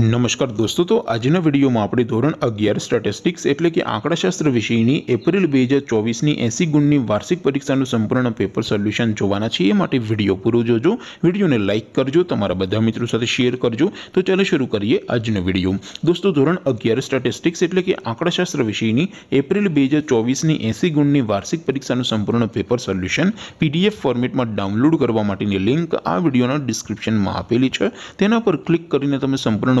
નમસ્કાર દોસ્તો તો આજના વિડીયોમાં આપણે ધોરણ અગિયાર સ્ટેટિસ્ટિક્સ એટલે કે આંકડાશાસ્ત્ર વિષયની એપ્રિલ બે હજાર ચોવીસની એસી ગુણની વાર્ષિક પરીક્ષાનું સંપૂર્ણ પેપર સોલ્યુશન જોવાના છે એ માટે વિડીયો પૂરો જોજો વિડીયોને લાઇક કરજો તમારા બધા મિત્રો સાથે શેર કરજો તો ચાલો શરૂ કરીએ આજનો વિડીયો દોસ્તો ધોરણ અગિયાર સ્ટેટિસ્ટિક્સ એટલે કે આંકડાશાસ્ત્ર વિષયની એપ્રિલ બે હજાર ચોવીસની એસી ગુણની વાર્ષિક પરીક્ષાનું સંપૂર્ણ પેપર સોલ્યુશન પીડીએફ ફોર્મેટમાં ડાઉનલોડ કરવા માટેની લિંક આ વિડીયોના ડિસ્ક્રિપ્શનમાં આપેલી છે તેના પર ક્લિક કરીને તમે સંપૂર્ણ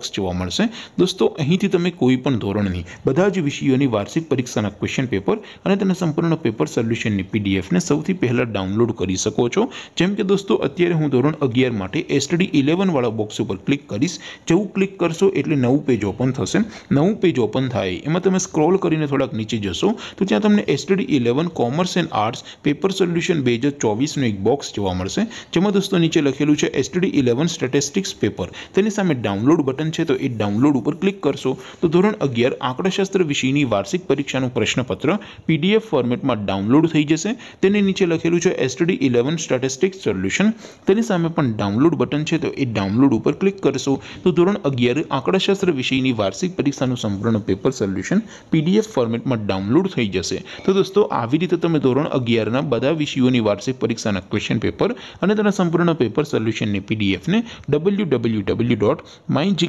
બોક્સ જોવા મળશે દોસ્તો અહીંથી તમે કોઈ પણ ધોરણની બધા જ વિષયોની વાર્ષિક પરીક્ષાના ક્વેશ્ચન પેપર અને તેના સંપૂર્ણ પેપર સોલ્યુશનની પીડીએફને સૌથી પહેલાં ડાઉનલોડ કરી શકો છો જેમ કે દોસ્તો અત્યારે હું ધોરણ અગિયાર માટે એસટડી ઇલેવનવાળા બોક્સ ઉપર ક્લિક કરીશ જેવું ક્લિક કરશો એટલે નવું પેજ ઓપન થશે નવું પેજ ઓપન થાય એમાં તમે સ્ક્રોલ કરીને થોડાક નીચે જશો તો ત્યાં તમને STD eleven commerce and arts paper solution બે હજાર ચોવીસનું એક બોક્સ જોવા મળશે જેમાં દોસ્તો નીચે લખેલું છે એસટડી ઇલેવન સ્ટેટિસ્ટિક્સ પેપર તેની સામે ડાઉનલોડ બટન છે તો એ ડાઉનલોડ ઉપર ક્લિક કરશો તો ધોરણ અગિયાર આંકડાશાસ્ત્ર વિષયની વાર્ષિક પરીક્ષાનું પ્રશ્નપત્ર પીડીએફ ફોર્મેટમાં ડાઉનલોડ થઈ જશે તેની નીચે લખેલું છે એસટીડી ઇલેવન સ્ટેટિસ્ટિક્સ સોલ્યુશન તેની સામે પણ ડાઉનલોડ બટન છે તો એ ડાઉનલોડ ઉપર ક્લિક કરશો તો ધોરણ અગિયાર આંકડાશાસ્ત્ર વિષયની વાર્ષિક પરીક્ષાનું સંપૂર્ણ પેપર સોલ્યુશન પીડીએફ ફોર્મેટમાં ડાઉનલોડ થઈ જશે તો દોસ્તો આવી રીતે તમે ધોરણ અગિયારના બધા વિષયોની વાર્ષિક પરીક્ષાના ક્વેશ્ચન પેપર અને તેના સંપૂર્ણ પેપર સોલ્યુશનની પીડીએફને W W W dot my